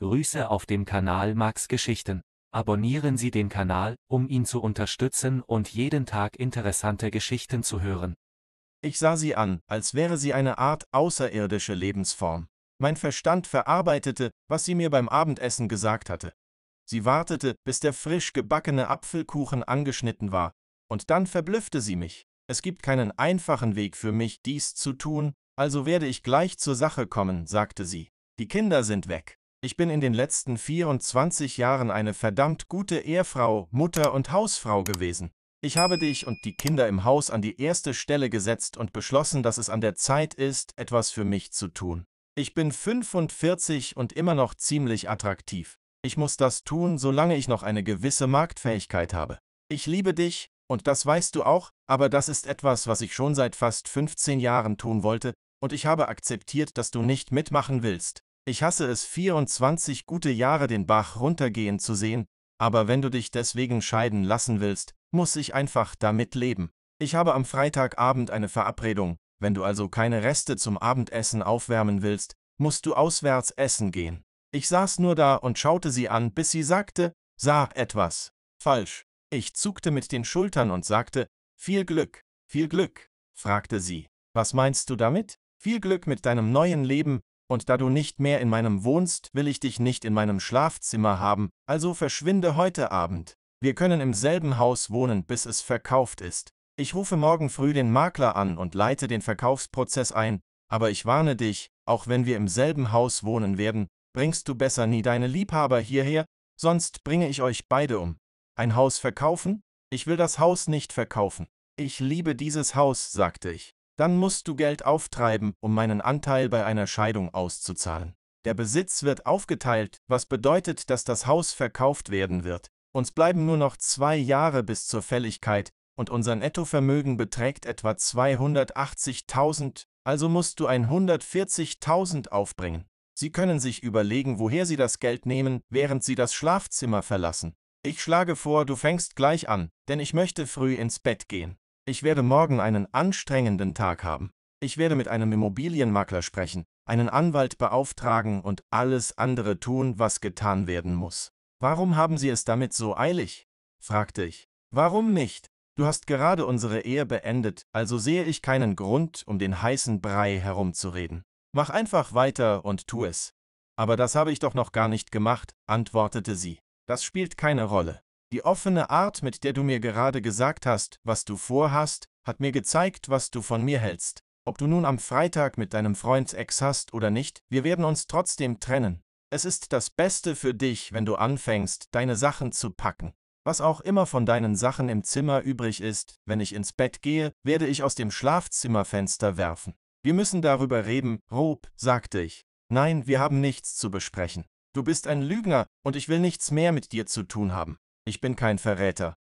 Grüße auf dem Kanal Max Geschichten. Abonnieren Sie den Kanal, um ihn zu unterstützen und jeden Tag interessante Geschichten zu hören. Ich sah sie an, als wäre sie eine Art außerirdische Lebensform. Mein Verstand verarbeitete, was sie mir beim Abendessen gesagt hatte. Sie wartete, bis der frisch gebackene Apfelkuchen angeschnitten war, und dann verblüffte sie mich. Es gibt keinen einfachen Weg für mich, dies zu tun, also werde ich gleich zur Sache kommen, sagte sie. Die Kinder sind weg. Ich bin in den letzten 24 Jahren eine verdammt gute Ehefrau, Mutter und Hausfrau gewesen. Ich habe dich und die Kinder im Haus an die erste Stelle gesetzt und beschlossen, dass es an der Zeit ist, etwas für mich zu tun. Ich bin 45 und immer noch ziemlich attraktiv. Ich muss das tun, solange ich noch eine gewisse Marktfähigkeit habe. Ich liebe dich, und das weißt du auch, aber das ist etwas, was ich schon seit fast 15 Jahren tun wollte, und ich habe akzeptiert, dass du nicht mitmachen willst. Ich hasse es, 24 gute Jahre den Bach runtergehen zu sehen, aber wenn du dich deswegen scheiden lassen willst, muss ich einfach damit leben. Ich habe am Freitagabend eine Verabredung, wenn du also keine Reste zum Abendessen aufwärmen willst, musst du auswärts essen gehen. Ich saß nur da und schaute sie an, bis sie sagte, sah etwas. Falsch. Ich zuckte mit den Schultern und sagte, viel Glück, viel Glück, fragte sie. Was meinst du damit? Viel Glück mit deinem neuen Leben, und da du nicht mehr in meinem wohnst, will ich dich nicht in meinem Schlafzimmer haben, also verschwinde heute Abend. Wir können im selben Haus wohnen, bis es verkauft ist. Ich rufe morgen früh den Makler an und leite den Verkaufsprozess ein, aber ich warne dich, auch wenn wir im selben Haus wohnen werden, bringst du besser nie deine Liebhaber hierher, sonst bringe ich euch beide um. Ein Haus verkaufen? Ich will das Haus nicht verkaufen. Ich liebe dieses Haus, sagte ich. Dann musst du Geld auftreiben, um meinen Anteil bei einer Scheidung auszuzahlen. Der Besitz wird aufgeteilt, was bedeutet, dass das Haus verkauft werden wird. Uns bleiben nur noch zwei Jahre bis zur Fälligkeit und unser Nettovermögen beträgt etwa 280.000, also musst du 140.000 aufbringen. Sie können sich überlegen, woher Sie das Geld nehmen, während Sie das Schlafzimmer verlassen. Ich schlage vor, du fängst gleich an, denn ich möchte früh ins Bett gehen. Ich werde morgen einen anstrengenden Tag haben. Ich werde mit einem Immobilienmakler sprechen, einen Anwalt beauftragen und alles andere tun, was getan werden muss. Warum haben Sie es damit so eilig? fragte ich. Warum nicht? Du hast gerade unsere Ehe beendet, also sehe ich keinen Grund, um den heißen Brei herumzureden. Mach einfach weiter und tu es. Aber das habe ich doch noch gar nicht gemacht, antwortete sie. Das spielt keine Rolle. Die offene Art, mit der du mir gerade gesagt hast, was du vorhast, hat mir gezeigt, was du von mir hältst. Ob du nun am Freitag mit deinem Freund Ex hast oder nicht, wir werden uns trotzdem trennen. Es ist das Beste für dich, wenn du anfängst, deine Sachen zu packen. Was auch immer von deinen Sachen im Zimmer übrig ist, wenn ich ins Bett gehe, werde ich aus dem Schlafzimmerfenster werfen. Wir müssen darüber reden, Rob, sagte ich. Nein, wir haben nichts zu besprechen. Du bist ein Lügner, und ich will nichts mehr mit dir zu tun haben. Ich bin kein Verräter.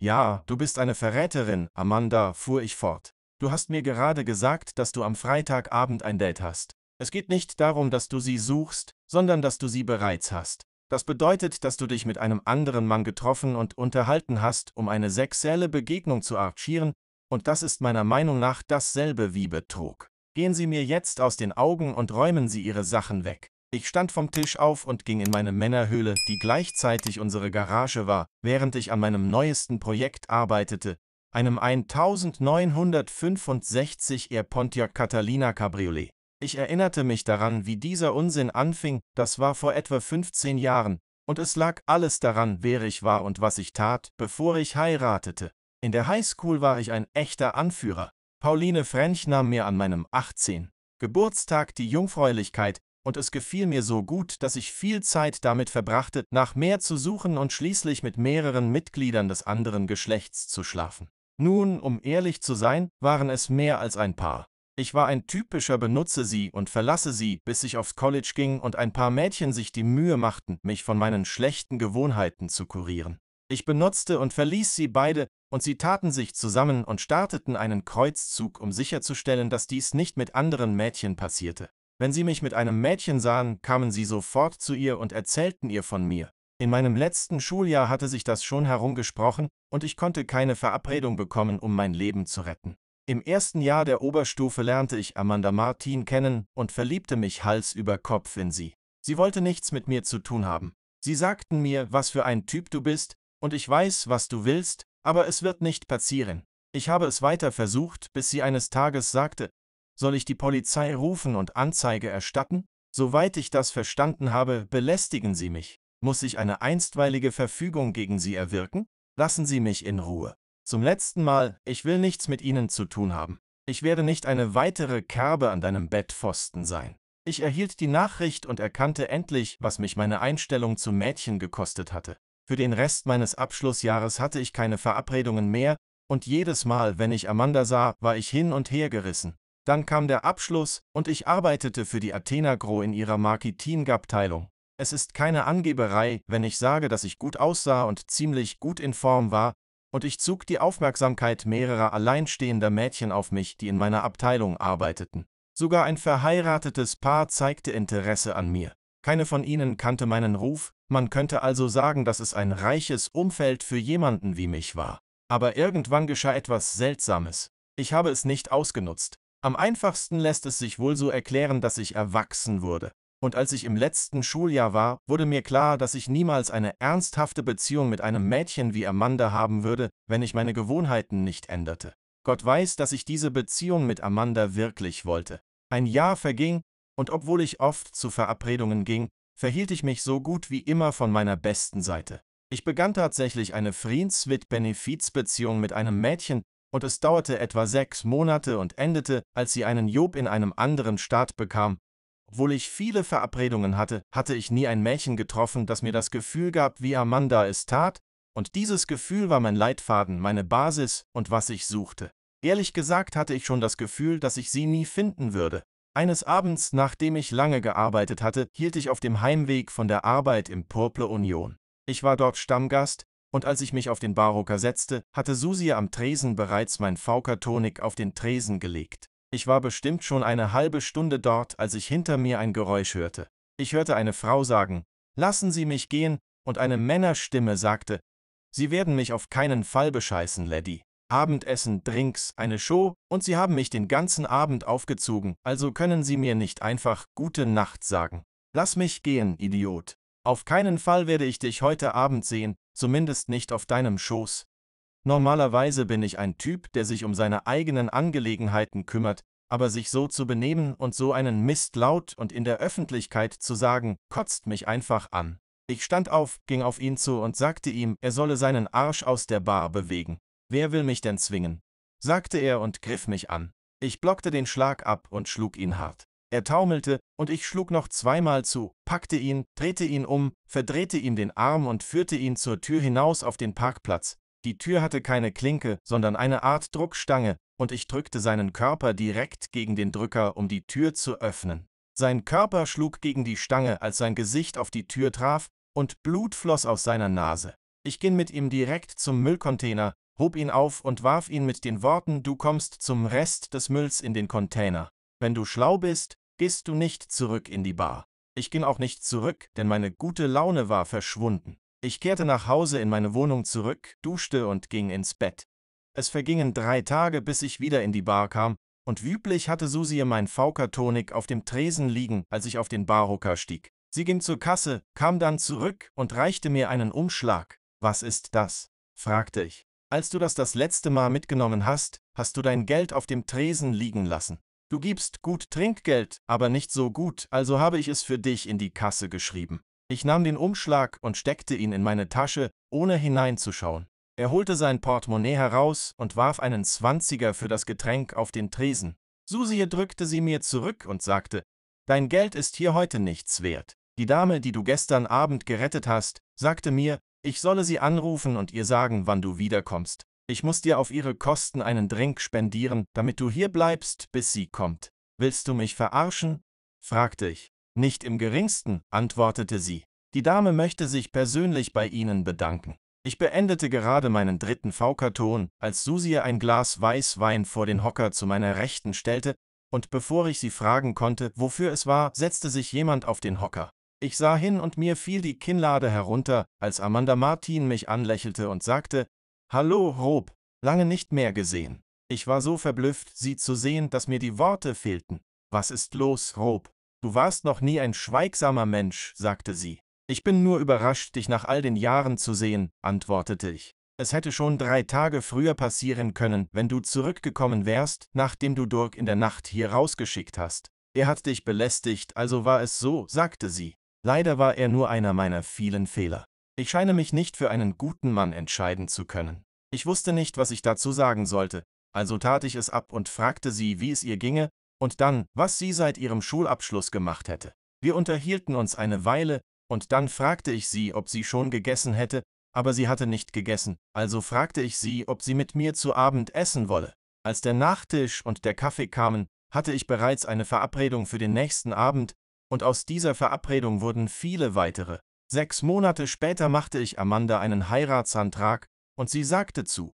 Ja, du bist eine Verräterin, Amanda, fuhr ich fort. Du hast mir gerade gesagt, dass du am Freitagabend ein Date hast. Es geht nicht darum, dass du sie suchst, sondern dass du sie bereits hast. Das bedeutet, dass du dich mit einem anderen Mann getroffen und unterhalten hast, um eine sexuelle Begegnung zu archieren, und das ist meiner Meinung nach dasselbe wie Betrug. Gehen Sie mir jetzt aus den Augen und räumen Sie Ihre Sachen weg. Ich stand vom Tisch auf und ging in meine Männerhöhle, die gleichzeitig unsere Garage war, während ich an meinem neuesten Projekt arbeitete, einem 1965 er Pontiac Catalina Cabriolet. Ich erinnerte mich daran, wie dieser Unsinn anfing, das war vor etwa 15 Jahren, und es lag alles daran, wer ich war und was ich tat, bevor ich heiratete. In der Highschool war ich ein echter Anführer. Pauline French nahm mir an meinem 18. Geburtstag die Jungfräulichkeit, und es gefiel mir so gut, dass ich viel Zeit damit verbrachte, nach mehr zu suchen und schließlich mit mehreren Mitgliedern des anderen Geschlechts zu schlafen. Nun, um ehrlich zu sein, waren es mehr als ein paar. Ich war ein typischer Benutze sie und verlasse sie, bis ich aufs College ging und ein paar Mädchen sich die Mühe machten, mich von meinen schlechten Gewohnheiten zu kurieren. Ich benutzte und verließ sie beide, und sie taten sich zusammen und starteten einen Kreuzzug, um sicherzustellen, dass dies nicht mit anderen Mädchen passierte. Wenn sie mich mit einem Mädchen sahen, kamen sie sofort zu ihr und erzählten ihr von mir. In meinem letzten Schuljahr hatte sich das schon herumgesprochen, und ich konnte keine Verabredung bekommen, um mein Leben zu retten. Im ersten Jahr der Oberstufe lernte ich Amanda Martin kennen und verliebte mich Hals über Kopf in sie. Sie wollte nichts mit mir zu tun haben. Sie sagten mir, was für ein Typ du bist, und ich weiß, was du willst, aber es wird nicht passieren. Ich habe es weiter versucht, bis sie eines Tages sagte, soll ich die Polizei rufen und Anzeige erstatten? Soweit ich das verstanden habe, belästigen Sie mich. Muss ich eine einstweilige Verfügung gegen Sie erwirken? Lassen Sie mich in Ruhe. Zum letzten Mal, ich will nichts mit Ihnen zu tun haben. Ich werde nicht eine weitere Kerbe an deinem Bettpfosten sein. Ich erhielt die Nachricht und erkannte endlich, was mich meine Einstellung zum Mädchen gekostet hatte. Für den Rest meines Abschlussjahres hatte ich keine Verabredungen mehr, und jedes Mal, wenn ich Amanda sah, war ich hin und her gerissen. Dann kam der Abschluss und ich arbeitete für die Athena Gro in ihrer Marketingabteilung. Es ist keine Angeberei, wenn ich sage, dass ich gut aussah und ziemlich gut in Form war, und ich zog die Aufmerksamkeit mehrerer alleinstehender Mädchen auf mich, die in meiner Abteilung arbeiteten. Sogar ein verheiratetes Paar zeigte Interesse an mir. Keine von ihnen kannte meinen Ruf, man könnte also sagen, dass es ein reiches Umfeld für jemanden wie mich war. Aber irgendwann geschah etwas Seltsames. Ich habe es nicht ausgenutzt. Am einfachsten lässt es sich wohl so erklären, dass ich erwachsen wurde. Und als ich im letzten Schuljahr war, wurde mir klar, dass ich niemals eine ernsthafte Beziehung mit einem Mädchen wie Amanda haben würde, wenn ich meine Gewohnheiten nicht änderte. Gott weiß, dass ich diese Beziehung mit Amanda wirklich wollte. Ein Jahr verging, und obwohl ich oft zu Verabredungen ging, verhielt ich mich so gut wie immer von meiner besten Seite. Ich begann tatsächlich eine Friends-with-Benefiz-Beziehung mit einem Mädchen, und es dauerte etwa sechs Monate und endete, als sie einen Job in einem anderen Staat bekam. Obwohl ich viele Verabredungen hatte, hatte ich nie ein Mädchen getroffen, das mir das Gefühl gab, wie Amanda es tat, und dieses Gefühl war mein Leitfaden, meine Basis und was ich suchte. Ehrlich gesagt hatte ich schon das Gefühl, dass ich sie nie finden würde. Eines Abends, nachdem ich lange gearbeitet hatte, hielt ich auf dem Heimweg von der Arbeit im Purple Union. Ich war dort Stammgast, und als ich mich auf den Barocker setzte, hatte Susie am Tresen bereits mein Faukertonik auf den Tresen gelegt. Ich war bestimmt schon eine halbe Stunde dort, als ich hinter mir ein Geräusch hörte. Ich hörte eine Frau sagen, lassen Sie mich gehen, und eine Männerstimme sagte, Sie werden mich auf keinen Fall bescheißen, Lady. Abendessen, Drinks, eine Show, und Sie haben mich den ganzen Abend aufgezogen, also können Sie mir nicht einfach gute Nacht sagen. Lass mich gehen, Idiot. Auf keinen Fall werde ich dich heute Abend sehen, zumindest nicht auf deinem Schoß. Normalerweise bin ich ein Typ, der sich um seine eigenen Angelegenheiten kümmert, aber sich so zu benehmen und so einen Mist laut und in der Öffentlichkeit zu sagen, kotzt mich einfach an. Ich stand auf, ging auf ihn zu und sagte ihm, er solle seinen Arsch aus der Bar bewegen. Wer will mich denn zwingen? sagte er und griff mich an. Ich blockte den Schlag ab und schlug ihn hart er taumelte, und ich schlug noch zweimal zu, packte ihn, drehte ihn um, verdrehte ihm den Arm und führte ihn zur Tür hinaus auf den Parkplatz. Die Tür hatte keine Klinke, sondern eine Art Druckstange, und ich drückte seinen Körper direkt gegen den Drücker, um die Tür zu öffnen. Sein Körper schlug gegen die Stange, als sein Gesicht auf die Tür traf, und Blut floss aus seiner Nase. Ich ging mit ihm direkt zum Müllcontainer, hob ihn auf und warf ihn mit den Worten Du kommst zum Rest des Mülls in den Container. Wenn du schlau bist, gehst du nicht zurück in die Bar. Ich ging auch nicht zurück, denn meine gute Laune war verschwunden. Ich kehrte nach Hause in meine Wohnung zurück, duschte und ging ins Bett. Es vergingen drei Tage, bis ich wieder in die Bar kam, und wie üblich hatte Susie mein Faukertonik auf dem Tresen liegen, als ich auf den Barhocker stieg. Sie ging zur Kasse, kam dann zurück und reichte mir einen Umschlag. Was ist das? fragte ich. Als du das das letzte Mal mitgenommen hast, hast du dein Geld auf dem Tresen liegen lassen. Du gibst gut Trinkgeld, aber nicht so gut, also habe ich es für dich in die Kasse geschrieben. Ich nahm den Umschlag und steckte ihn in meine Tasche, ohne hineinzuschauen. Er holte sein Portemonnaie heraus und warf einen Zwanziger für das Getränk auf den Tresen. Susie drückte sie mir zurück und sagte, Dein Geld ist hier heute nichts wert. Die Dame, die du gestern Abend gerettet hast, sagte mir, ich solle sie anrufen und ihr sagen, wann du wiederkommst. Ich muss dir auf ihre Kosten einen Drink spendieren, damit du hier bleibst, bis sie kommt. Willst du mich verarschen? fragte ich. Nicht im geringsten, antwortete sie. Die Dame möchte sich persönlich bei Ihnen bedanken. Ich beendete gerade meinen dritten V-Karton, als Susie ein Glas Weißwein vor den Hocker zu meiner Rechten stellte, und bevor ich sie fragen konnte, wofür es war, setzte sich jemand auf den Hocker. Ich sah hin und mir fiel die Kinnlade herunter, als Amanda Martin mich anlächelte und sagte, Hallo, Rob, lange nicht mehr gesehen. Ich war so verblüfft, sie zu sehen, dass mir die Worte fehlten. Was ist los, Rob? Du warst noch nie ein schweigsamer Mensch, sagte sie. Ich bin nur überrascht, dich nach all den Jahren zu sehen, antwortete ich. Es hätte schon drei Tage früher passieren können, wenn du zurückgekommen wärst, nachdem du Dirk in der Nacht hier rausgeschickt hast. Er hat dich belästigt, also war es so, sagte sie. Leider war er nur einer meiner vielen Fehler. Ich scheine mich nicht für einen guten Mann entscheiden zu können. Ich wusste nicht, was ich dazu sagen sollte, also tat ich es ab und fragte sie, wie es ihr ginge, und dann, was sie seit ihrem Schulabschluss gemacht hätte. Wir unterhielten uns eine Weile, und dann fragte ich sie, ob sie schon gegessen hätte, aber sie hatte nicht gegessen, also fragte ich sie, ob sie mit mir zu Abend essen wolle. Als der Nachtisch und der Kaffee kamen, hatte ich bereits eine Verabredung für den nächsten Abend, und aus dieser Verabredung wurden viele weitere. Sechs Monate später machte ich Amanda einen Heiratsantrag und sie sagte zu.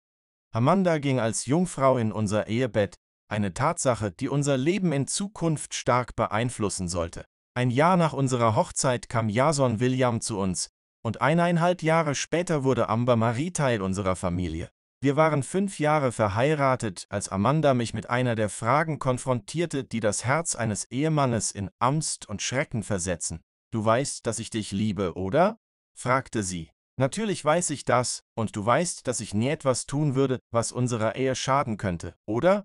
Amanda ging als Jungfrau in unser Ehebett, eine Tatsache, die unser Leben in Zukunft stark beeinflussen sollte. Ein Jahr nach unserer Hochzeit kam Jason William zu uns, und eineinhalb Jahre später wurde Amber Marie Teil unserer Familie. Wir waren fünf Jahre verheiratet, als Amanda mich mit einer der Fragen konfrontierte, die das Herz eines Ehemannes in Angst und Schrecken versetzen. Du weißt, dass ich dich liebe, oder? fragte sie. Natürlich weiß ich das, und du weißt, dass ich nie etwas tun würde, was unserer Ehe schaden könnte, oder?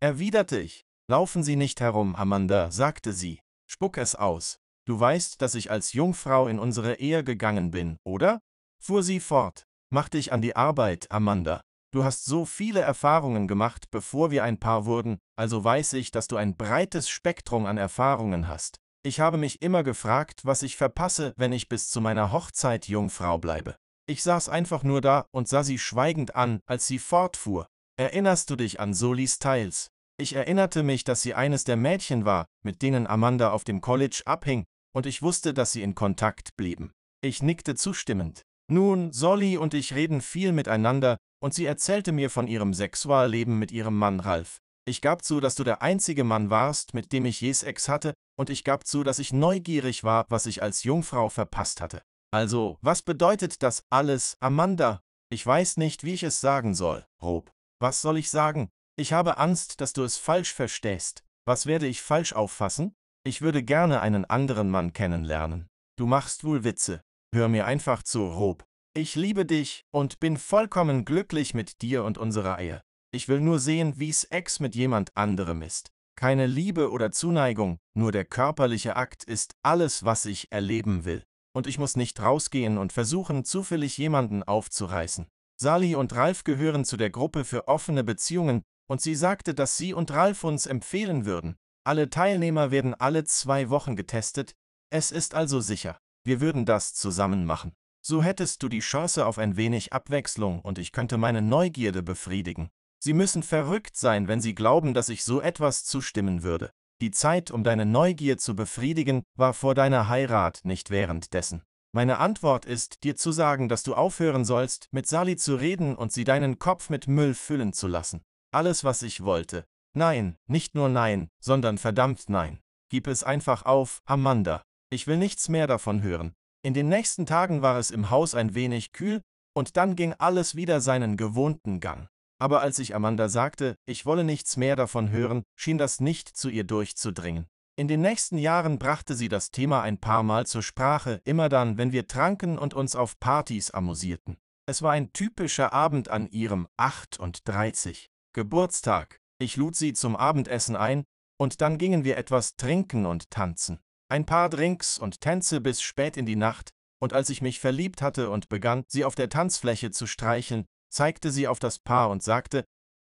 erwiderte ich. Laufen Sie nicht herum, Amanda, sagte sie. Spuck es aus. Du weißt, dass ich als Jungfrau in unsere Ehe gegangen bin, oder? fuhr sie fort. Mach dich an die Arbeit, Amanda. Du hast so viele Erfahrungen gemacht, bevor wir ein Paar wurden, also weiß ich, dass du ein breites Spektrum an Erfahrungen hast. Ich habe mich immer gefragt, was ich verpasse, wenn ich bis zu meiner Hochzeit Jungfrau bleibe. Ich saß einfach nur da und sah sie schweigend an, als sie fortfuhr. Erinnerst du dich an Solis Tiles? Ich erinnerte mich, dass sie eines der Mädchen war, mit denen Amanda auf dem College abhing, und ich wusste, dass sie in Kontakt blieben. Ich nickte zustimmend. Nun, Solly und ich reden viel miteinander, und sie erzählte mir von ihrem Sexualleben mit ihrem Mann Ralf. Ich gab zu, dass du der einzige Mann warst, mit dem ich jes Ex hatte, und ich gab zu, dass ich neugierig war, was ich als Jungfrau verpasst hatte. Also, was bedeutet das alles, Amanda? Ich weiß nicht, wie ich es sagen soll, Rob. Was soll ich sagen? Ich habe Angst, dass du es falsch verstehst. Was werde ich falsch auffassen? Ich würde gerne einen anderen Mann kennenlernen. Du machst wohl Witze. Hör mir einfach zu, Rob. Ich liebe dich und bin vollkommen glücklich mit dir und unserer Ehe. Ich will nur sehen, wie's Ex mit jemand anderem ist. Keine Liebe oder Zuneigung, nur der körperliche Akt ist alles, was ich erleben will. Und ich muss nicht rausgehen und versuchen, zufällig jemanden aufzureißen. Sally und Ralf gehören zu der Gruppe für offene Beziehungen und sie sagte, dass sie und Ralf uns empfehlen würden. Alle Teilnehmer werden alle zwei Wochen getestet, es ist also sicher, wir würden das zusammen machen. So hättest du die Chance auf ein wenig Abwechslung und ich könnte meine Neugierde befriedigen. Sie müssen verrückt sein, wenn Sie glauben, dass ich so etwas zustimmen würde. Die Zeit, um deine Neugier zu befriedigen, war vor deiner Heirat, nicht währenddessen. Meine Antwort ist, dir zu sagen, dass du aufhören sollst, mit Sally zu reden und sie deinen Kopf mit Müll füllen zu lassen. Alles, was ich wollte. Nein, nicht nur nein, sondern verdammt nein. Gib es einfach auf, Amanda. Ich will nichts mehr davon hören. In den nächsten Tagen war es im Haus ein wenig kühl, und dann ging alles wieder seinen gewohnten Gang aber als ich Amanda sagte, ich wolle nichts mehr davon hören, schien das nicht zu ihr durchzudringen. In den nächsten Jahren brachte sie das Thema ein paar Mal zur Sprache, immer dann, wenn wir tranken und uns auf Partys amüsierten. Es war ein typischer Abend an ihrem 38. Geburtstag. Ich lud sie zum Abendessen ein, und dann gingen wir etwas trinken und tanzen. Ein paar Drinks und Tänze bis spät in die Nacht, und als ich mich verliebt hatte und begann, sie auf der Tanzfläche zu streicheln, zeigte sie auf das Paar und sagte,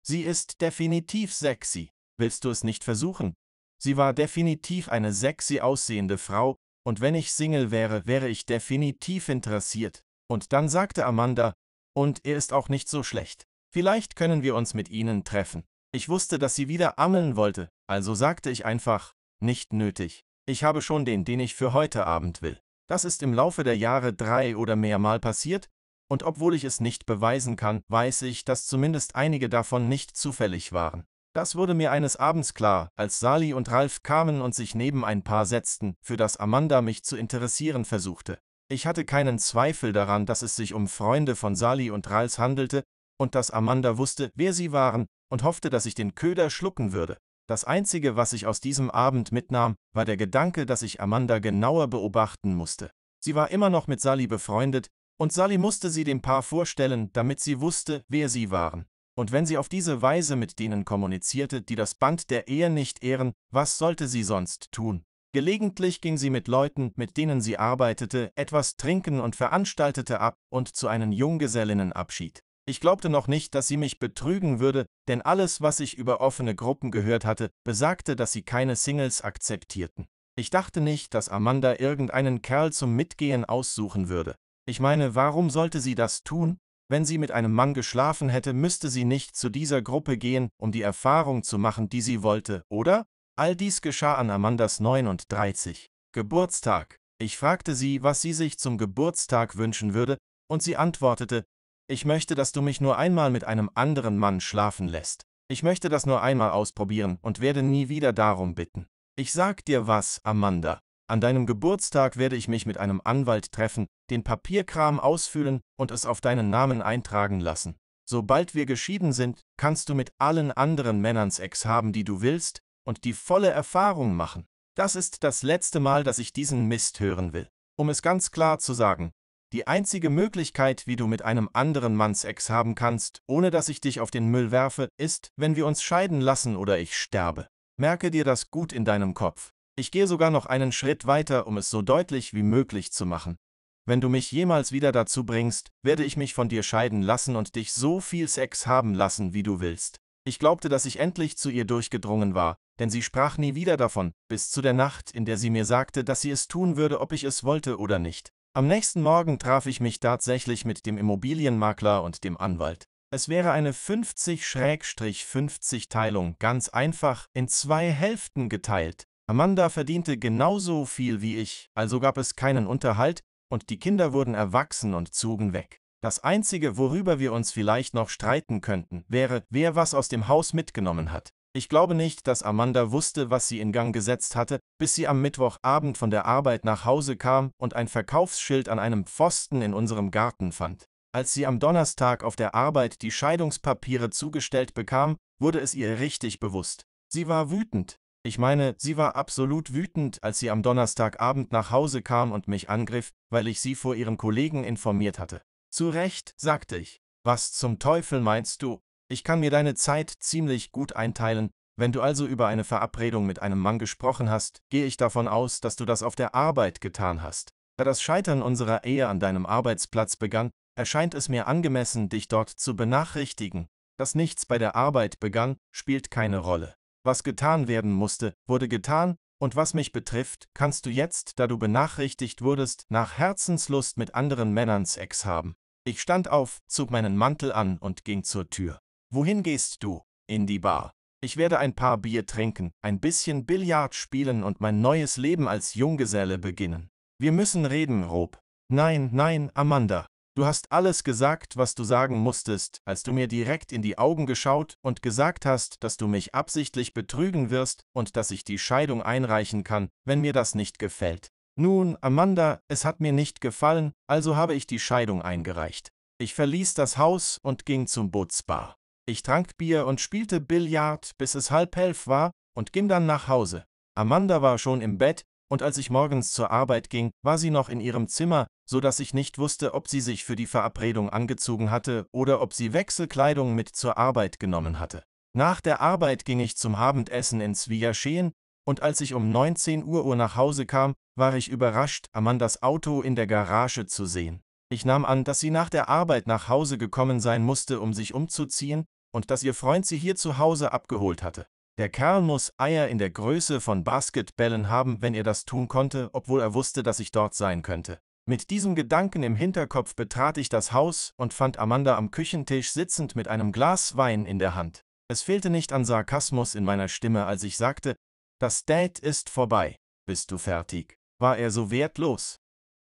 sie ist definitiv sexy, willst du es nicht versuchen? Sie war definitiv eine sexy aussehende Frau, und wenn ich Single wäre, wäre ich definitiv interessiert. Und dann sagte Amanda, und er ist auch nicht so schlecht. Vielleicht können wir uns mit ihnen treffen. Ich wusste, dass sie wieder angeln wollte, also sagte ich einfach, nicht nötig. Ich habe schon den, den ich für heute Abend will. Das ist im Laufe der Jahre drei oder mehr Mal passiert, und obwohl ich es nicht beweisen kann, weiß ich, dass zumindest einige davon nicht zufällig waren. Das wurde mir eines Abends klar, als Sally und Ralf kamen und sich neben ein Paar setzten, für das Amanda mich zu interessieren versuchte. Ich hatte keinen Zweifel daran, dass es sich um Freunde von Sally und Ralf handelte und dass Amanda wusste, wer sie waren, und hoffte, dass ich den Köder schlucken würde. Das Einzige, was ich aus diesem Abend mitnahm, war der Gedanke, dass ich Amanda genauer beobachten musste. Sie war immer noch mit Sally befreundet, und Sally musste sie dem Paar vorstellen, damit sie wusste, wer sie waren. Und wenn sie auf diese Weise mit denen kommunizierte, die das Band der Ehe nicht ehren, was sollte sie sonst tun? Gelegentlich ging sie mit Leuten, mit denen sie arbeitete, etwas trinken und veranstaltete ab und zu einem Junggesellinnenabschied. Ich glaubte noch nicht, dass sie mich betrügen würde, denn alles, was ich über offene Gruppen gehört hatte, besagte, dass sie keine Singles akzeptierten. Ich dachte nicht, dass Amanda irgendeinen Kerl zum Mitgehen aussuchen würde. Ich meine, warum sollte sie das tun? Wenn sie mit einem Mann geschlafen hätte, müsste sie nicht zu dieser Gruppe gehen, um die Erfahrung zu machen, die sie wollte, oder? All dies geschah an Amandas 39. Geburtstag. Ich fragte sie, was sie sich zum Geburtstag wünschen würde, und sie antwortete, ich möchte, dass du mich nur einmal mit einem anderen Mann schlafen lässt. Ich möchte das nur einmal ausprobieren und werde nie wieder darum bitten. Ich sag dir was, Amanda. An deinem Geburtstag werde ich mich mit einem Anwalt treffen, den Papierkram ausfüllen und es auf deinen Namen eintragen lassen. Sobald wir geschieden sind, kannst du mit allen anderen Männern Sex haben, die du willst, und die volle Erfahrung machen. Das ist das letzte Mal, dass ich diesen Mist hören will. Um es ganz klar zu sagen, die einzige Möglichkeit, wie du mit einem anderen Mann Sex haben kannst, ohne dass ich dich auf den Müll werfe, ist, wenn wir uns scheiden lassen oder ich sterbe. Merke dir das gut in deinem Kopf. Ich gehe sogar noch einen Schritt weiter, um es so deutlich wie möglich zu machen. Wenn du mich jemals wieder dazu bringst, werde ich mich von dir scheiden lassen und dich so viel Sex haben lassen, wie du willst. Ich glaubte, dass ich endlich zu ihr durchgedrungen war, denn sie sprach nie wieder davon, bis zu der Nacht, in der sie mir sagte, dass sie es tun würde, ob ich es wollte oder nicht. Am nächsten Morgen traf ich mich tatsächlich mit dem Immobilienmakler und dem Anwalt. Es wäre eine 50-50-Teilung ganz einfach in zwei Hälften geteilt. Amanda verdiente genauso viel wie ich, also gab es keinen Unterhalt, und die Kinder wurden erwachsen und zogen weg. Das Einzige, worüber wir uns vielleicht noch streiten könnten, wäre, wer was aus dem Haus mitgenommen hat. Ich glaube nicht, dass Amanda wusste, was sie in Gang gesetzt hatte, bis sie am Mittwochabend von der Arbeit nach Hause kam und ein Verkaufsschild an einem Pfosten in unserem Garten fand. Als sie am Donnerstag auf der Arbeit die Scheidungspapiere zugestellt bekam, wurde es ihr richtig bewusst. Sie war wütend, ich meine, sie war absolut wütend, als sie am Donnerstagabend nach Hause kam und mich angriff, weil ich sie vor ihren Kollegen informiert hatte. Zu Recht, sagte ich. Was zum Teufel meinst du? Ich kann mir deine Zeit ziemlich gut einteilen. Wenn du also über eine Verabredung mit einem Mann gesprochen hast, gehe ich davon aus, dass du das auf der Arbeit getan hast. Da das Scheitern unserer Ehe an deinem Arbeitsplatz begann, erscheint es mir angemessen, dich dort zu benachrichtigen. Dass nichts bei der Arbeit begann, spielt keine Rolle. Was getan werden musste, wurde getan, und was mich betrifft, kannst du jetzt, da du benachrichtigt wurdest, nach Herzenslust mit anderen Männern Sex haben. Ich stand auf, zog meinen Mantel an und ging zur Tür. Wohin gehst du? In die Bar. Ich werde ein paar Bier trinken, ein bisschen Billard spielen und mein neues Leben als Junggeselle beginnen. Wir müssen reden, Rob. Nein, nein, Amanda. Du hast alles gesagt, was du sagen musstest, als du mir direkt in die Augen geschaut und gesagt hast, dass du mich absichtlich betrügen wirst und dass ich die Scheidung einreichen kann, wenn mir das nicht gefällt. Nun, Amanda, es hat mir nicht gefallen, also habe ich die Scheidung eingereicht. Ich verließ das Haus und ging zum Bootsbar. Ich trank Bier und spielte Billard, bis es halb elf war, und ging dann nach Hause. Amanda war schon im Bett, und als ich morgens zur Arbeit ging, war sie noch in ihrem Zimmer, so dass ich nicht wusste, ob sie sich für die Verabredung angezogen hatte oder ob sie Wechselkleidung mit zur Arbeit genommen hatte. Nach der Arbeit ging ich zum Abendessen ins Viaschehen, und als ich um 19 Uhr nach Hause kam, war ich überrascht, Amandas Auto in der Garage zu sehen. Ich nahm an, dass sie nach der Arbeit nach Hause gekommen sein musste, um sich umzuziehen, und dass ihr Freund sie hier zu Hause abgeholt hatte. Der Kerl muss Eier in der Größe von Basketbällen haben, wenn er das tun konnte, obwohl er wusste, dass ich dort sein könnte. Mit diesem Gedanken im Hinterkopf betrat ich das Haus und fand Amanda am Küchentisch sitzend mit einem Glas Wein in der Hand. Es fehlte nicht an Sarkasmus in meiner Stimme, als ich sagte, das Date ist vorbei. Bist du fertig? War er so wertlos?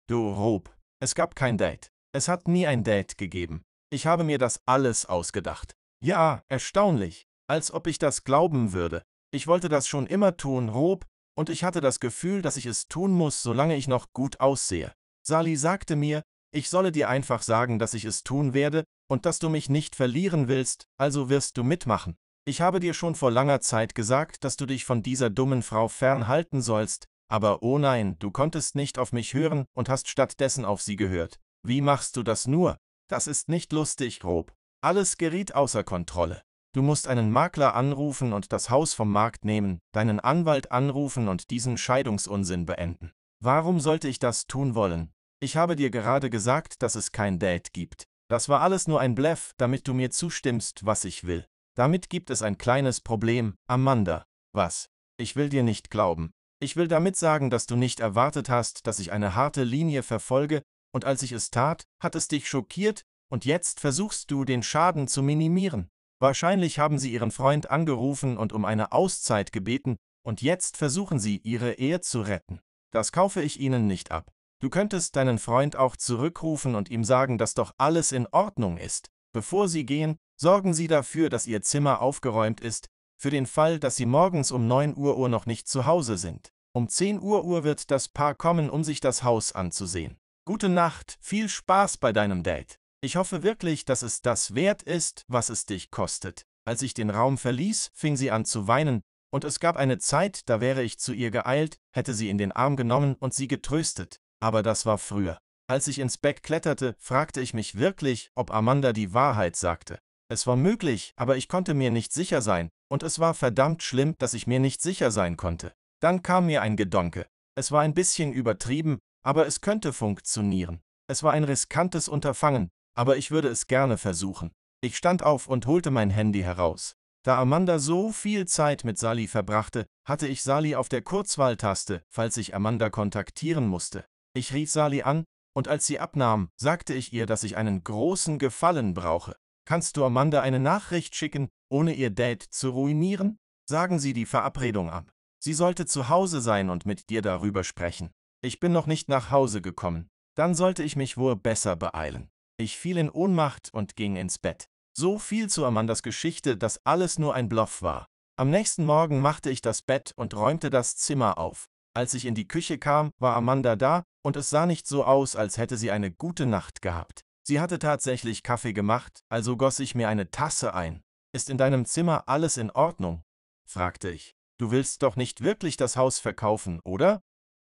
Du Rob, es gab kein Date. Es hat nie ein Date gegeben. Ich habe mir das alles ausgedacht. Ja, erstaunlich als ob ich das glauben würde. Ich wollte das schon immer tun, Rob, und ich hatte das Gefühl, dass ich es tun muss, solange ich noch gut aussehe. Sally sagte mir, ich solle dir einfach sagen, dass ich es tun werde und dass du mich nicht verlieren willst, also wirst du mitmachen. Ich habe dir schon vor langer Zeit gesagt, dass du dich von dieser dummen Frau fernhalten sollst, aber oh nein, du konntest nicht auf mich hören und hast stattdessen auf sie gehört. Wie machst du das nur? Das ist nicht lustig, Rob. Alles geriet außer Kontrolle. Du musst einen Makler anrufen und das Haus vom Markt nehmen, deinen Anwalt anrufen und diesen Scheidungsunsinn beenden. Warum sollte ich das tun wollen? Ich habe dir gerade gesagt, dass es kein Date gibt. Das war alles nur ein Bluff, damit du mir zustimmst, was ich will. Damit gibt es ein kleines Problem, Amanda. Was? Ich will dir nicht glauben. Ich will damit sagen, dass du nicht erwartet hast, dass ich eine harte Linie verfolge, und als ich es tat, hat es dich schockiert, und jetzt versuchst du, den Schaden zu minimieren. Wahrscheinlich haben sie ihren Freund angerufen und um eine Auszeit gebeten, und jetzt versuchen sie, ihre Ehe zu retten. Das kaufe ich ihnen nicht ab. Du könntest deinen Freund auch zurückrufen und ihm sagen, dass doch alles in Ordnung ist. Bevor sie gehen, sorgen sie dafür, dass ihr Zimmer aufgeräumt ist, für den Fall, dass sie morgens um 9 Uhr, Uhr noch nicht zu Hause sind. Um 10 Uhr, Uhr wird das Paar kommen, um sich das Haus anzusehen. Gute Nacht, viel Spaß bei deinem Date. Ich hoffe wirklich, dass es das wert ist, was es dich kostet. Als ich den Raum verließ, fing sie an zu weinen, und es gab eine Zeit, da wäre ich zu ihr geeilt, hätte sie in den Arm genommen und sie getröstet, aber das war früher. Als ich ins Bett kletterte, fragte ich mich wirklich, ob Amanda die Wahrheit sagte. Es war möglich, aber ich konnte mir nicht sicher sein, und es war verdammt schlimm, dass ich mir nicht sicher sein konnte. Dann kam mir ein Gedanke. Es war ein bisschen übertrieben, aber es könnte funktionieren. Es war ein riskantes Unterfangen, aber ich würde es gerne versuchen. Ich stand auf und holte mein Handy heraus. Da Amanda so viel Zeit mit Sally verbrachte, hatte ich Sally auf der Kurzwahltaste, falls ich Amanda kontaktieren musste. Ich rief Sally an, und als sie abnahm, sagte ich ihr, dass ich einen großen Gefallen brauche. Kannst du Amanda eine Nachricht schicken, ohne ihr Date zu ruinieren? Sagen Sie die Verabredung ab. Sie sollte zu Hause sein und mit dir darüber sprechen. Ich bin noch nicht nach Hause gekommen. Dann sollte ich mich wohl besser beeilen. Ich fiel in Ohnmacht und ging ins Bett. So viel zu Amandas Geschichte, dass alles nur ein Bluff war. Am nächsten Morgen machte ich das Bett und räumte das Zimmer auf. Als ich in die Küche kam, war Amanda da, und es sah nicht so aus, als hätte sie eine gute Nacht gehabt. Sie hatte tatsächlich Kaffee gemacht, also goss ich mir eine Tasse ein. Ist in deinem Zimmer alles in Ordnung? fragte ich. Du willst doch nicht wirklich das Haus verkaufen, oder?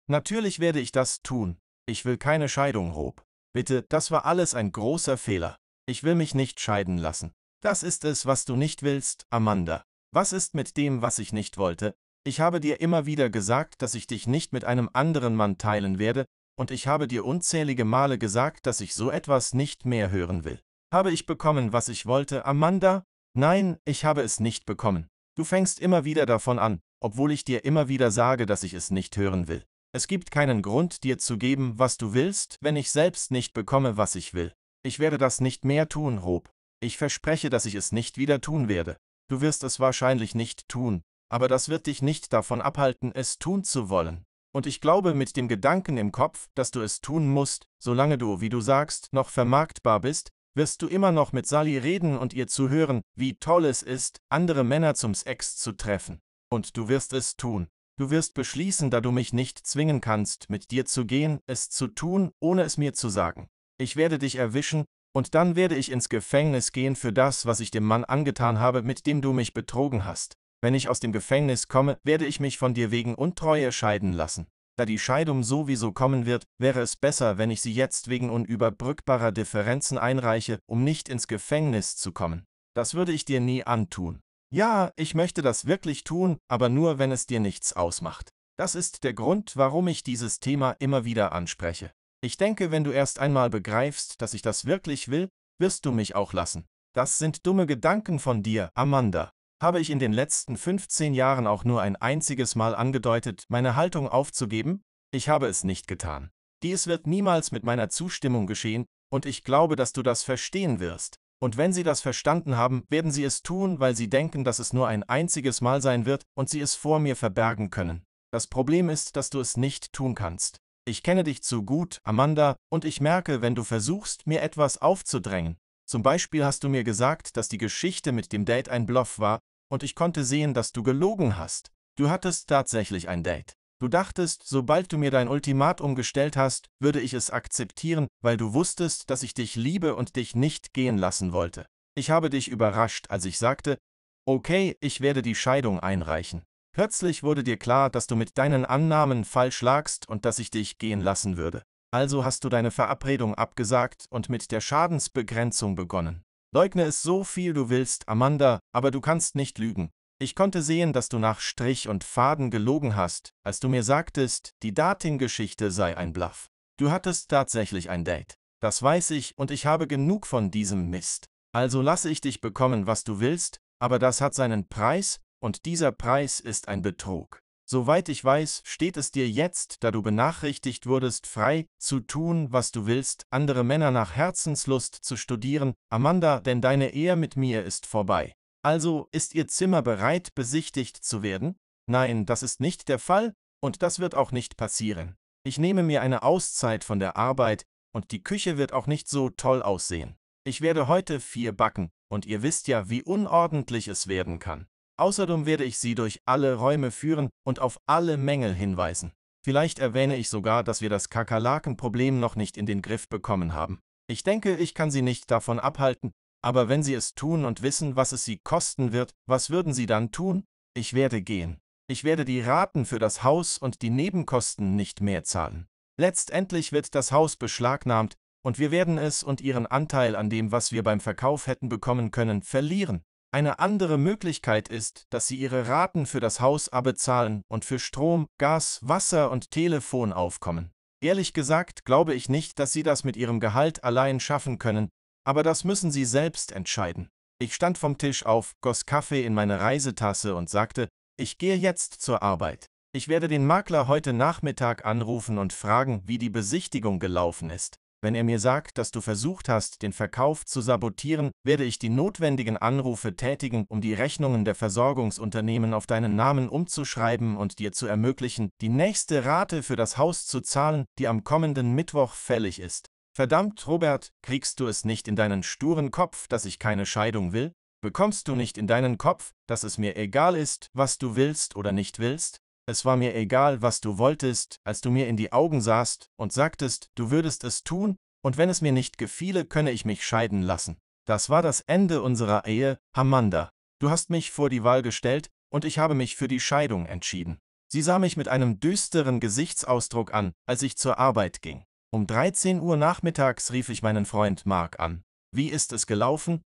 Natürlich werde ich das tun. Ich will keine Scheidung, Rob. Bitte, das war alles ein großer Fehler. Ich will mich nicht scheiden lassen. Das ist es, was du nicht willst, Amanda. Was ist mit dem, was ich nicht wollte? Ich habe dir immer wieder gesagt, dass ich dich nicht mit einem anderen Mann teilen werde, und ich habe dir unzählige Male gesagt, dass ich so etwas nicht mehr hören will. Habe ich bekommen, was ich wollte, Amanda? Nein, ich habe es nicht bekommen. Du fängst immer wieder davon an, obwohl ich dir immer wieder sage, dass ich es nicht hören will. Es gibt keinen Grund, dir zu geben, was du willst, wenn ich selbst nicht bekomme, was ich will. Ich werde das nicht mehr tun, Rob. Ich verspreche, dass ich es nicht wieder tun werde. Du wirst es wahrscheinlich nicht tun, aber das wird dich nicht davon abhalten, es tun zu wollen. Und ich glaube mit dem Gedanken im Kopf, dass du es tun musst, solange du, wie du sagst, noch vermarktbar bist, wirst du immer noch mit Sally reden und ihr zuhören, wie toll es ist, andere Männer zum Sex zu treffen. Und du wirst es tun. Du wirst beschließen, da du mich nicht zwingen kannst, mit dir zu gehen, es zu tun, ohne es mir zu sagen. Ich werde dich erwischen, und dann werde ich ins Gefängnis gehen für das, was ich dem Mann angetan habe, mit dem du mich betrogen hast. Wenn ich aus dem Gefängnis komme, werde ich mich von dir wegen Untreue scheiden lassen. Da die Scheidung sowieso kommen wird, wäre es besser, wenn ich sie jetzt wegen unüberbrückbarer Differenzen einreiche, um nicht ins Gefängnis zu kommen. Das würde ich dir nie antun. Ja, ich möchte das wirklich tun, aber nur, wenn es dir nichts ausmacht. Das ist der Grund, warum ich dieses Thema immer wieder anspreche. Ich denke, wenn du erst einmal begreifst, dass ich das wirklich will, wirst du mich auch lassen. Das sind dumme Gedanken von dir, Amanda. Habe ich in den letzten 15 Jahren auch nur ein einziges Mal angedeutet, meine Haltung aufzugeben? Ich habe es nicht getan. Dies wird niemals mit meiner Zustimmung geschehen, und ich glaube, dass du das verstehen wirst. Und wenn Sie das verstanden haben, werden Sie es tun, weil Sie denken, dass es nur ein einziges Mal sein wird und Sie es vor mir verbergen können. Das Problem ist, dass du es nicht tun kannst. Ich kenne dich zu gut, Amanda, und ich merke, wenn du versuchst, mir etwas aufzudrängen. Zum Beispiel hast du mir gesagt, dass die Geschichte mit dem Date ein Bluff war, und ich konnte sehen, dass du gelogen hast. Du hattest tatsächlich ein Date. Du dachtest, sobald du mir dein Ultimatum gestellt hast, würde ich es akzeptieren, weil du wusstest, dass ich dich liebe und dich nicht gehen lassen wollte. Ich habe dich überrascht, als ich sagte, okay, ich werde die Scheidung einreichen. Plötzlich wurde dir klar, dass du mit deinen Annahmen falsch lagst und dass ich dich gehen lassen würde. Also hast du deine Verabredung abgesagt und mit der Schadensbegrenzung begonnen. Leugne es so viel du willst, Amanda, aber du kannst nicht lügen. Ich konnte sehen, dass du nach Strich und Faden gelogen hast, als du mir sagtest, die Dating-Geschichte sei ein Bluff. Du hattest tatsächlich ein Date. Das weiß ich und ich habe genug von diesem Mist. Also lasse ich dich bekommen, was du willst, aber das hat seinen Preis und dieser Preis ist ein Betrug. Soweit ich weiß, steht es dir jetzt, da du benachrichtigt wurdest, frei, zu tun, was du willst, andere Männer nach Herzenslust zu studieren, Amanda, denn deine Ehe mit mir ist vorbei. Also ist Ihr Zimmer bereit, besichtigt zu werden? Nein, das ist nicht der Fall und das wird auch nicht passieren. Ich nehme mir eine Auszeit von der Arbeit und die Küche wird auch nicht so toll aussehen. Ich werde heute vier backen und ihr wisst ja, wie unordentlich es werden kann. Außerdem werde ich sie durch alle Räume führen und auf alle Mängel hinweisen. Vielleicht erwähne ich sogar, dass wir das Kakerlakenproblem noch nicht in den Griff bekommen haben. Ich denke, ich kann sie nicht davon abhalten, aber wenn sie es tun und wissen, was es sie kosten wird, was würden sie dann tun? Ich werde gehen. Ich werde die Raten für das Haus und die Nebenkosten nicht mehr zahlen. Letztendlich wird das Haus beschlagnahmt, und wir werden es und ihren Anteil an dem, was wir beim Verkauf hätten bekommen können, verlieren. Eine andere Möglichkeit ist, dass sie ihre Raten für das Haus abbezahlen und für Strom, Gas, Wasser und Telefon aufkommen. Ehrlich gesagt glaube ich nicht, dass sie das mit ihrem Gehalt allein schaffen können, aber das müssen Sie selbst entscheiden. Ich stand vom Tisch auf, goss Kaffee in meine Reisetasse und sagte, ich gehe jetzt zur Arbeit. Ich werde den Makler heute Nachmittag anrufen und fragen, wie die Besichtigung gelaufen ist. Wenn er mir sagt, dass du versucht hast, den Verkauf zu sabotieren, werde ich die notwendigen Anrufe tätigen, um die Rechnungen der Versorgungsunternehmen auf deinen Namen umzuschreiben und dir zu ermöglichen, die nächste Rate für das Haus zu zahlen, die am kommenden Mittwoch fällig ist. Verdammt, Robert, kriegst du es nicht in deinen sturen Kopf, dass ich keine Scheidung will? Bekommst du nicht in deinen Kopf, dass es mir egal ist, was du willst oder nicht willst? Es war mir egal, was du wolltest, als du mir in die Augen sahst und sagtest, du würdest es tun, und wenn es mir nicht gefiele, könne ich mich scheiden lassen. Das war das Ende unserer Ehe, Amanda. Du hast mich vor die Wahl gestellt, und ich habe mich für die Scheidung entschieden. Sie sah mich mit einem düsteren Gesichtsausdruck an, als ich zur Arbeit ging. Um 13 Uhr nachmittags rief ich meinen Freund Mark an. Wie ist es gelaufen?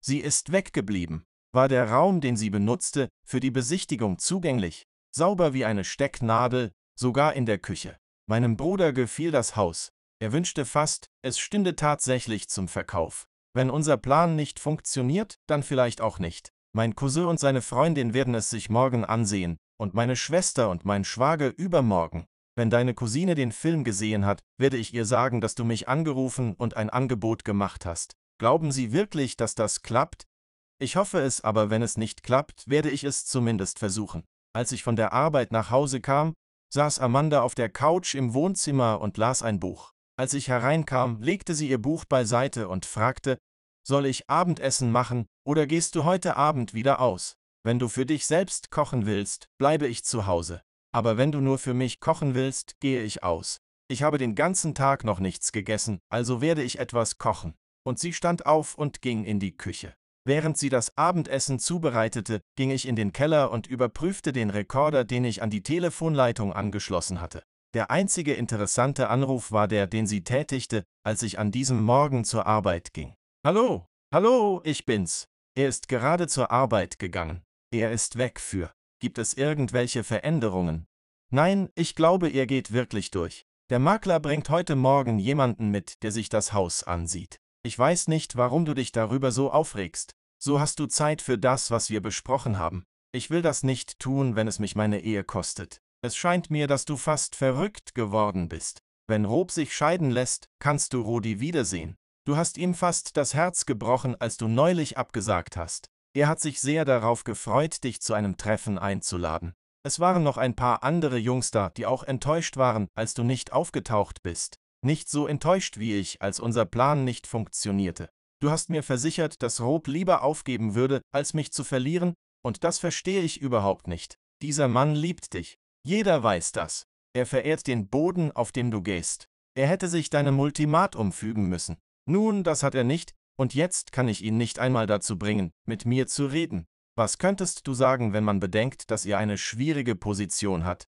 Sie ist weggeblieben. War der Raum, den sie benutzte, für die Besichtigung zugänglich? Sauber wie eine Stecknadel, sogar in der Küche. Meinem Bruder gefiel das Haus. Er wünschte fast, es stünde tatsächlich zum Verkauf. Wenn unser Plan nicht funktioniert, dann vielleicht auch nicht. Mein Cousin und seine Freundin werden es sich morgen ansehen, und meine Schwester und mein Schwager übermorgen. Wenn deine Cousine den Film gesehen hat, werde ich ihr sagen, dass du mich angerufen und ein Angebot gemacht hast. Glauben Sie wirklich, dass das klappt? Ich hoffe es, aber wenn es nicht klappt, werde ich es zumindest versuchen. Als ich von der Arbeit nach Hause kam, saß Amanda auf der Couch im Wohnzimmer und las ein Buch. Als ich hereinkam, legte sie ihr Buch beiseite und fragte, soll ich Abendessen machen oder gehst du heute Abend wieder aus? Wenn du für dich selbst kochen willst, bleibe ich zu Hause aber wenn du nur für mich kochen willst, gehe ich aus. Ich habe den ganzen Tag noch nichts gegessen, also werde ich etwas kochen. Und sie stand auf und ging in die Küche. Während sie das Abendessen zubereitete, ging ich in den Keller und überprüfte den Rekorder, den ich an die Telefonleitung angeschlossen hatte. Der einzige interessante Anruf war der, den sie tätigte, als ich an diesem Morgen zur Arbeit ging. Hallo, hallo, ich bin's. Er ist gerade zur Arbeit gegangen. Er ist weg für Gibt es irgendwelche Veränderungen? Nein, ich glaube, ihr geht wirklich durch. Der Makler bringt heute Morgen jemanden mit, der sich das Haus ansieht. Ich weiß nicht, warum du dich darüber so aufregst. So hast du Zeit für das, was wir besprochen haben. Ich will das nicht tun, wenn es mich meine Ehe kostet. Es scheint mir, dass du fast verrückt geworden bist. Wenn Rob sich scheiden lässt, kannst du Rodi wiedersehen. Du hast ihm fast das Herz gebrochen, als du neulich abgesagt hast. Er hat sich sehr darauf gefreut, dich zu einem Treffen einzuladen. Es waren noch ein paar andere Jungs da, die auch enttäuscht waren, als du nicht aufgetaucht bist. Nicht so enttäuscht wie ich, als unser Plan nicht funktionierte. Du hast mir versichert, dass Rob lieber aufgeben würde, als mich zu verlieren, und das verstehe ich überhaupt nicht. Dieser Mann liebt dich. Jeder weiß das. Er verehrt den Boden, auf dem du gehst. Er hätte sich deinem Ultimatum fügen müssen. Nun, das hat er nicht, und jetzt kann ich ihn nicht einmal dazu bringen, mit mir zu reden. Was könntest du sagen, wenn man bedenkt, dass ihr eine schwierige Position hat?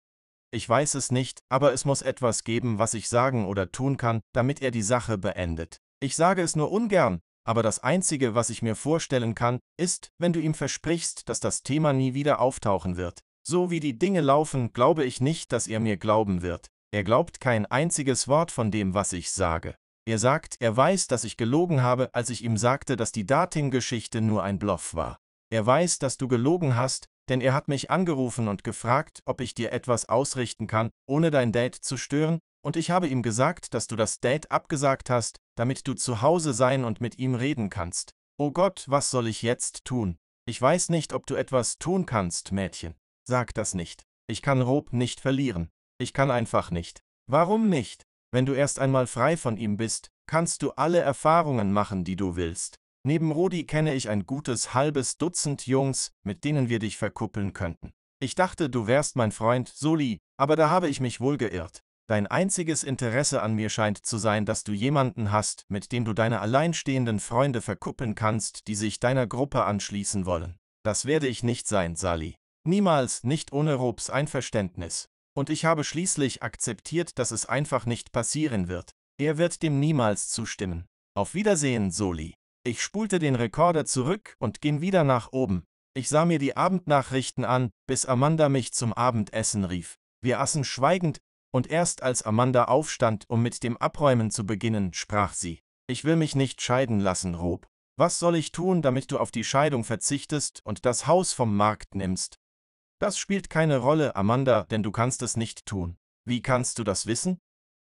Ich weiß es nicht, aber es muss etwas geben, was ich sagen oder tun kann, damit er die Sache beendet. Ich sage es nur ungern, aber das Einzige, was ich mir vorstellen kann, ist, wenn du ihm versprichst, dass das Thema nie wieder auftauchen wird. So wie die Dinge laufen, glaube ich nicht, dass er mir glauben wird. Er glaubt kein einziges Wort von dem, was ich sage. Er sagt, er weiß, dass ich gelogen habe, als ich ihm sagte, dass die Dating-Geschichte nur ein Bluff war. Er weiß, dass du gelogen hast, denn er hat mich angerufen und gefragt, ob ich dir etwas ausrichten kann, ohne dein Date zu stören, und ich habe ihm gesagt, dass du das Date abgesagt hast, damit du zu Hause sein und mit ihm reden kannst. Oh Gott, was soll ich jetzt tun? Ich weiß nicht, ob du etwas tun kannst, Mädchen. Sag das nicht. Ich kann Rob nicht verlieren. Ich kann einfach nicht. Warum nicht? Wenn du erst einmal frei von ihm bist, kannst du alle Erfahrungen machen, die du willst. Neben Rudi kenne ich ein gutes halbes Dutzend Jungs, mit denen wir dich verkuppeln könnten. Ich dachte, du wärst mein Freund, Soli, aber da habe ich mich wohl geirrt. Dein einziges Interesse an mir scheint zu sein, dass du jemanden hast, mit dem du deine alleinstehenden Freunde verkuppeln kannst, die sich deiner Gruppe anschließen wollen. Das werde ich nicht sein, Sally. Niemals, nicht ohne Robs Einverständnis und ich habe schließlich akzeptiert, dass es einfach nicht passieren wird. Er wird dem niemals zustimmen. Auf Wiedersehen, Soli. Ich spulte den Rekorder zurück und ging wieder nach oben. Ich sah mir die Abendnachrichten an, bis Amanda mich zum Abendessen rief. Wir aßen schweigend, und erst als Amanda aufstand, um mit dem Abräumen zu beginnen, sprach sie. Ich will mich nicht scheiden lassen, Rob. Was soll ich tun, damit du auf die Scheidung verzichtest und das Haus vom Markt nimmst? Das spielt keine Rolle, Amanda, denn du kannst es nicht tun. Wie kannst du das wissen?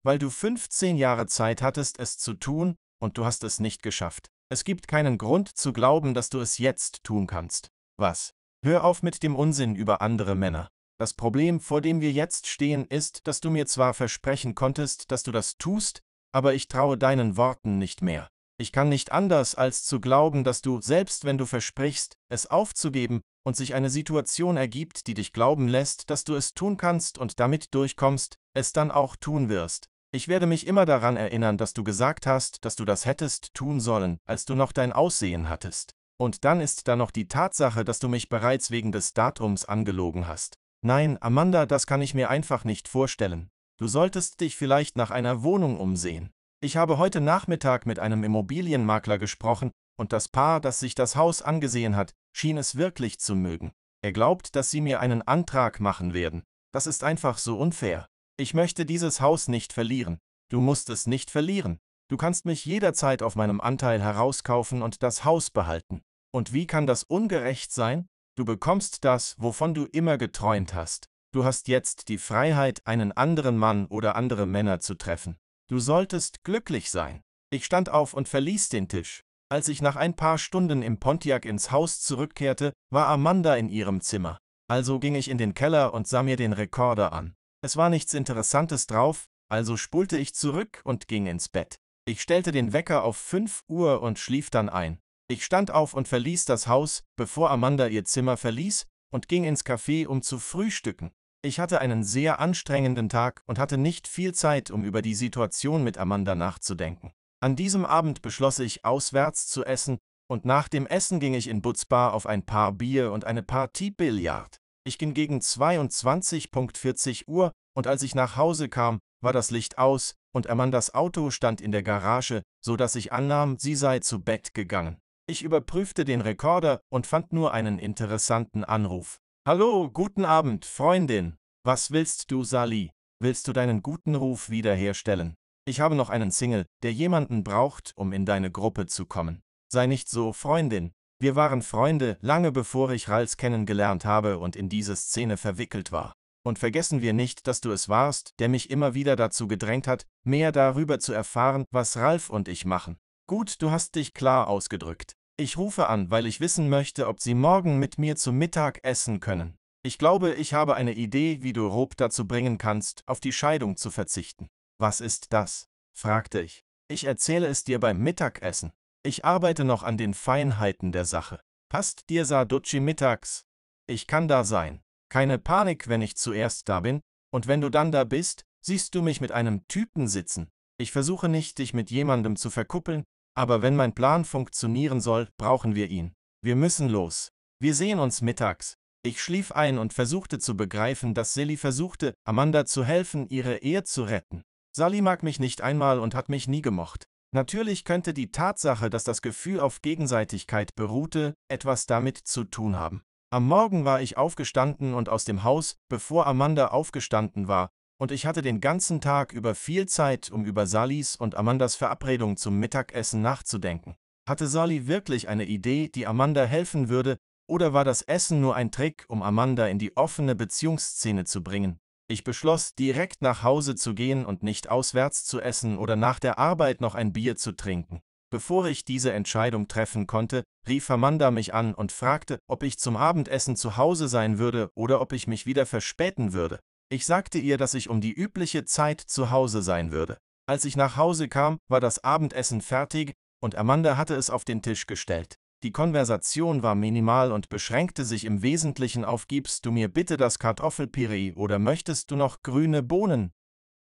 Weil du 15 Jahre Zeit hattest, es zu tun, und du hast es nicht geschafft. Es gibt keinen Grund zu glauben, dass du es jetzt tun kannst. Was? Hör auf mit dem Unsinn über andere Männer. Das Problem, vor dem wir jetzt stehen, ist, dass du mir zwar versprechen konntest, dass du das tust, aber ich traue deinen Worten nicht mehr. Ich kann nicht anders, als zu glauben, dass du, selbst wenn du versprichst, es aufzugeben, und sich eine Situation ergibt, die dich glauben lässt, dass du es tun kannst und damit durchkommst, es dann auch tun wirst. Ich werde mich immer daran erinnern, dass du gesagt hast, dass du das hättest tun sollen, als du noch dein Aussehen hattest. Und dann ist da noch die Tatsache, dass du mich bereits wegen des Datums angelogen hast. Nein, Amanda, das kann ich mir einfach nicht vorstellen. Du solltest dich vielleicht nach einer Wohnung umsehen. Ich habe heute Nachmittag mit einem Immobilienmakler gesprochen, und das Paar, das sich das Haus angesehen hat, schien es wirklich zu mögen. Er glaubt, dass sie mir einen Antrag machen werden. Das ist einfach so unfair. Ich möchte dieses Haus nicht verlieren. Du musst es nicht verlieren. Du kannst mich jederzeit auf meinem Anteil herauskaufen und das Haus behalten. Und wie kann das ungerecht sein? Du bekommst das, wovon du immer geträumt hast. Du hast jetzt die Freiheit, einen anderen Mann oder andere Männer zu treffen. Du solltest glücklich sein. Ich stand auf und verließ den Tisch. Als ich nach ein paar Stunden im Pontiac ins Haus zurückkehrte, war Amanda in ihrem Zimmer. Also ging ich in den Keller und sah mir den Rekorder an. Es war nichts Interessantes drauf, also spulte ich zurück und ging ins Bett. Ich stellte den Wecker auf 5 Uhr und schlief dann ein. Ich stand auf und verließ das Haus, bevor Amanda ihr Zimmer verließ, und ging ins Café, um zu frühstücken. Ich hatte einen sehr anstrengenden Tag und hatte nicht viel Zeit, um über die Situation mit Amanda nachzudenken. An diesem Abend beschloss ich, auswärts zu essen, und nach dem Essen ging ich in Butzbar auf ein paar Bier und eine Partie Billard. Ich ging gegen 22.40 Uhr, und als ich nach Hause kam, war das Licht aus, und Amandas Auto stand in der Garage, so dass ich annahm, sie sei zu Bett gegangen. Ich überprüfte den Rekorder und fand nur einen interessanten Anruf. Hallo, guten Abend, Freundin. Was willst du, Sally? Willst du deinen guten Ruf wiederherstellen? Ich habe noch einen Single, der jemanden braucht, um in deine Gruppe zu kommen. Sei nicht so, Freundin. Wir waren Freunde, lange bevor ich Rals kennengelernt habe und in diese Szene verwickelt war. Und vergessen wir nicht, dass du es warst, der mich immer wieder dazu gedrängt hat, mehr darüber zu erfahren, was Ralf und ich machen. Gut, du hast dich klar ausgedrückt. Ich rufe an, weil ich wissen möchte, ob sie morgen mit mir zu Mittag essen können. Ich glaube, ich habe eine Idee, wie du Rob dazu bringen kannst, auf die Scheidung zu verzichten. Was ist das? fragte ich. Ich erzähle es dir beim Mittagessen. Ich arbeite noch an den Feinheiten der Sache. Passt dir Saducci mittags? Ich kann da sein. Keine Panik, wenn ich zuerst da bin, und wenn du dann da bist, siehst du mich mit einem Typen sitzen. Ich versuche nicht, dich mit jemandem zu verkuppeln, aber wenn mein Plan funktionieren soll, brauchen wir ihn. Wir müssen los. Wir sehen uns mittags. Ich schlief ein und versuchte zu begreifen, dass Silly versuchte, Amanda zu helfen, ihre Ehe zu retten. Sally mag mich nicht einmal und hat mich nie gemocht. Natürlich könnte die Tatsache, dass das Gefühl auf Gegenseitigkeit beruhte, etwas damit zu tun haben. Am Morgen war ich aufgestanden und aus dem Haus, bevor Amanda aufgestanden war, und ich hatte den ganzen Tag über viel Zeit, um über Sallys und Amandas Verabredung zum Mittagessen nachzudenken. Hatte Sally wirklich eine Idee, die Amanda helfen würde, oder war das Essen nur ein Trick, um Amanda in die offene Beziehungsszene zu bringen? Ich beschloss, direkt nach Hause zu gehen und nicht auswärts zu essen oder nach der Arbeit noch ein Bier zu trinken. Bevor ich diese Entscheidung treffen konnte, rief Amanda mich an und fragte, ob ich zum Abendessen zu Hause sein würde oder ob ich mich wieder verspäten würde. Ich sagte ihr, dass ich um die übliche Zeit zu Hause sein würde. Als ich nach Hause kam, war das Abendessen fertig und Amanda hatte es auf den Tisch gestellt. Die Konversation war minimal und beschränkte sich im Wesentlichen auf Gibst du mir bitte das Kartoffelpüree oder möchtest du noch grüne Bohnen?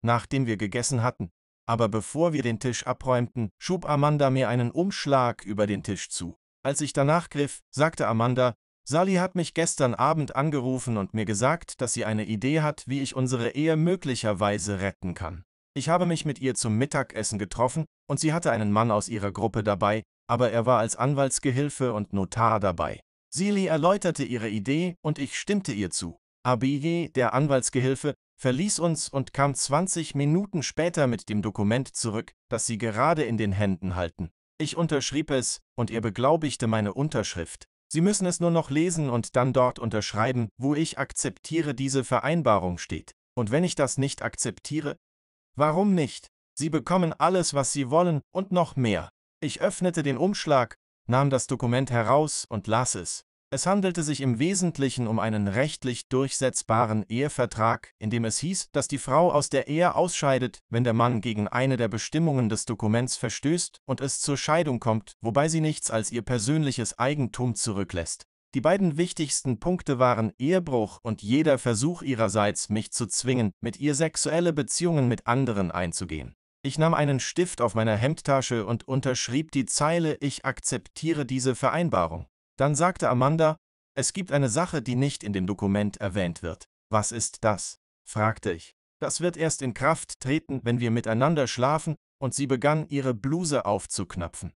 Nachdem wir gegessen hatten, aber bevor wir den Tisch abräumten, schob Amanda mir einen Umschlag über den Tisch zu. Als ich danach griff, sagte Amanda, Sally hat mich gestern Abend angerufen und mir gesagt, dass sie eine Idee hat, wie ich unsere Ehe möglicherweise retten kann. Ich habe mich mit ihr zum Mittagessen getroffen und sie hatte einen Mann aus ihrer Gruppe dabei, aber er war als Anwaltsgehilfe und Notar dabei. Sili erläuterte ihre Idee und ich stimmte ihr zu. Abiye, der Anwaltsgehilfe, verließ uns und kam 20 Minuten später mit dem Dokument zurück, das sie gerade in den Händen halten. Ich unterschrieb es und ihr beglaubigte meine Unterschrift. Sie müssen es nur noch lesen und dann dort unterschreiben, wo ich akzeptiere diese Vereinbarung steht. Und wenn ich das nicht akzeptiere? Warum nicht? Sie bekommen alles, was Sie wollen und noch mehr. Ich öffnete den Umschlag, nahm das Dokument heraus und las es. Es handelte sich im Wesentlichen um einen rechtlich durchsetzbaren Ehevertrag, in dem es hieß, dass die Frau aus der Ehe ausscheidet, wenn der Mann gegen eine der Bestimmungen des Dokuments verstößt und es zur Scheidung kommt, wobei sie nichts als ihr persönliches Eigentum zurücklässt. Die beiden wichtigsten Punkte waren Ehebruch und jeder Versuch ihrerseits, mich zu zwingen, mit ihr sexuelle Beziehungen mit anderen einzugehen. Ich nahm einen Stift auf meiner Hemdtasche und unterschrieb die Zeile Ich akzeptiere diese Vereinbarung. Dann sagte Amanda, es gibt eine Sache, die nicht in dem Dokument erwähnt wird. Was ist das? fragte ich. Das wird erst in Kraft treten, wenn wir miteinander schlafen, und sie begann ihre Bluse aufzuknöpfen.